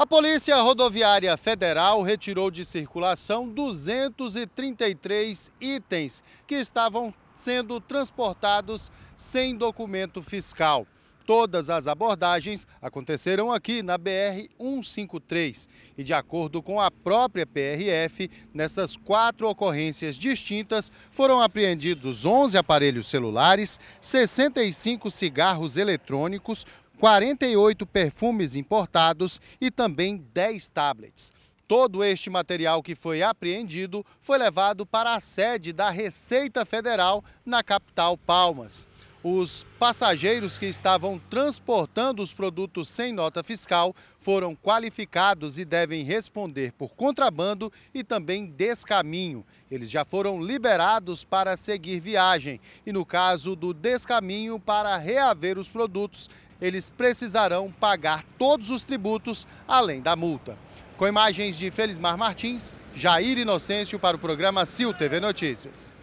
A Polícia Rodoviária Federal retirou de circulação 233 itens que estavam sendo transportados sem documento fiscal. Todas as abordagens aconteceram aqui na BR 153 e, de acordo com a própria PRF, nessas quatro ocorrências distintas foram apreendidos 11 aparelhos celulares, 65 cigarros eletrônicos, 48 perfumes importados e também 10 tablets. Todo este material que foi apreendido foi levado para a sede da Receita Federal na capital Palmas. Os passageiros que estavam transportando os produtos sem nota fiscal foram qualificados e devem responder por contrabando e também descaminho. Eles já foram liberados para seguir viagem e, no caso do descaminho, para reaver os produtos, eles precisarão pagar todos os tributos, além da multa. Com imagens de Felismar Martins, Jair Inocêncio para o programa Sil TV Notícias.